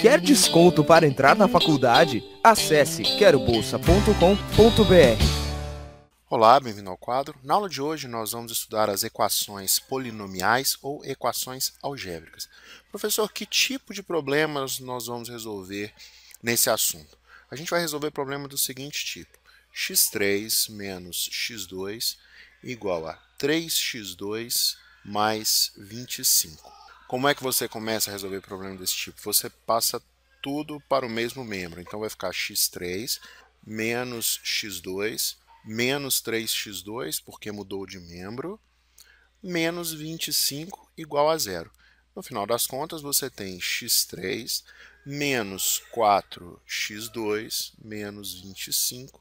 Quer desconto para entrar na faculdade? Acesse querobolsa.com.br. Olá, bem-vindo ao quadro. Na aula de hoje nós vamos estudar as equações polinomiais ou equações algébricas. Professor, que tipo de problemas nós vamos resolver nesse assunto? A gente vai resolver problema do seguinte tipo: x3 menos x2 igual a 3x2 mais 25. Como é que você começa a resolver problema desse tipo? Você passa tudo para o mesmo membro. Então vai ficar x3 menos x2 menos 3x2, porque mudou de membro, menos 25 igual a zero. No final das contas, você tem x3 menos 4x2 menos 25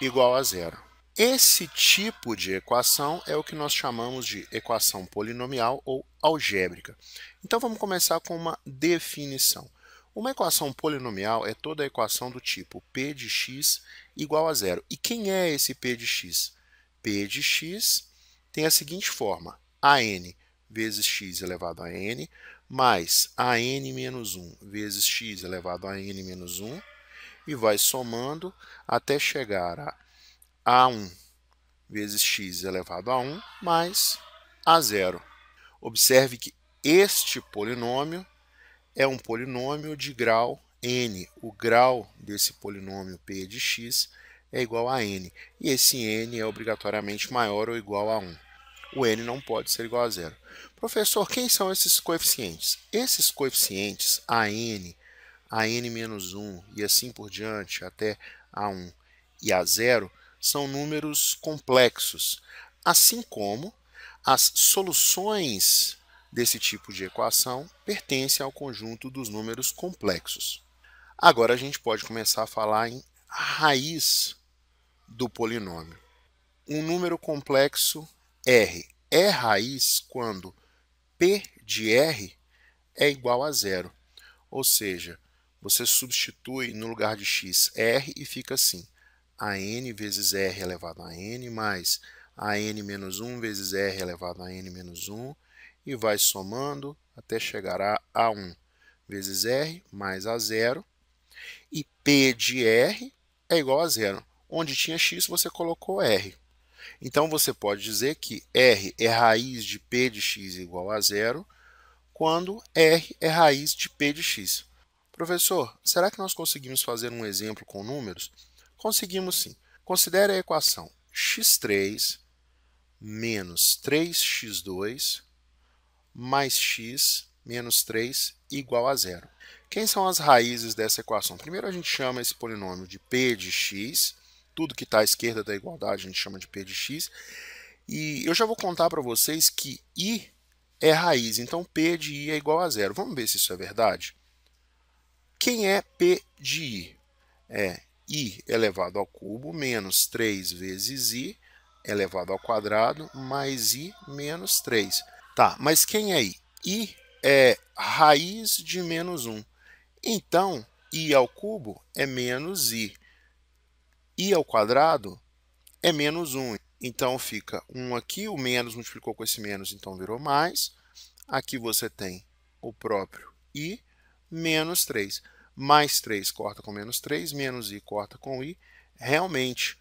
igual a zero. Esse tipo de equação é o que nós chamamos de equação polinomial ou algébrica. Então vamos começar com uma definição. Uma equação polinomial é toda a equação do tipo p de x igual a zero. E quem é esse p de x? p de x tem a seguinte forma: a n vezes x elevado a n mais a n menos 1 vezes x elevado a n menos 1 e vai somando até chegar a a1 vezes x elevado a 1 mais a0. Observe que este polinômio é um polinômio de grau n. O grau desse polinômio p de x é igual a n. E esse n é obrigatoriamente maior ou igual a 1. O n não pode ser igual a zero. Professor, quem são esses coeficientes? Esses coeficientes, a n, a n menos 1 e assim por diante, até a 1 e a 0, são números complexos, assim como as soluções desse tipo de equação pertencem ao conjunto dos números complexos. Agora a gente pode começar a falar em raiz do polinômio. Um número complexo R é raiz quando P de R é igual a zero. Ou seja, você substitui no lugar de x r e fica assim a n vezes r elevado a n mais a n menos 1 vezes r elevado a n menos 1 e vai somando até chegar a 1 vezes r mais a zero. E p de r é igual a zero. Onde tinha x, você colocou r. Então, você pode dizer que r é raiz de p de x igual a zero, quando r é raiz de p de x. Professor, será que nós conseguimos fazer um exemplo com números? Conseguimos sim. Considere a equação x3 menos 3x2 mais x menos 3 igual a zero. Quem são as raízes dessa equação? Primeiro, a gente chama esse polinômio de p de x. Tudo que está à esquerda da igualdade a gente chama de p de x. E eu já vou contar para vocês que i é raiz, então p de i é igual a zero. Vamos ver se isso é verdade? Quem é p de i? É i elevado ao cubo menos 3 vezes i elevado ao quadrado mais i menos 3. Tá, mas quem é i? i é raiz de menos 1. Então, i ao cubo é menos i. i ao quadrado é menos 1. Então, fica 1 aqui, o menos multiplicou com esse menos, então virou mais. Aqui você tem o próprio i menos 3 mais 3 corta com menos 3, menos i corta com i, realmente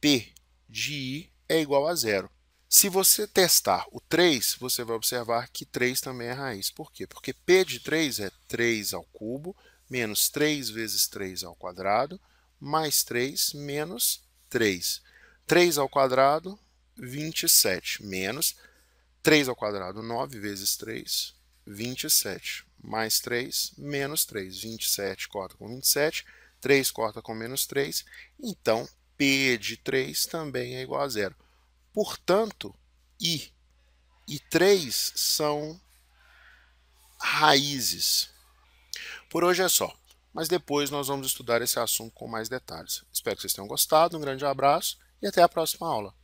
P de i é igual a zero. Se você testar o 3, você vai observar que 3 também é raiz. Por quê? Porque P de 3 é 3 ao cubo, menos 3 vezes 3 ao quadrado, mais 3 menos 3. 3 ao quadrado, 27, menos 3 ao quadrado, 9 vezes 3, 27, mais 3, menos 3. 27 corta com 27, 3 corta com menos 3. Então, P de 3 também é igual a zero. Portanto, I e 3 são raízes. Por hoje é só, mas depois nós vamos estudar esse assunto com mais detalhes. Espero que vocês tenham gostado, um grande abraço e até a próxima aula.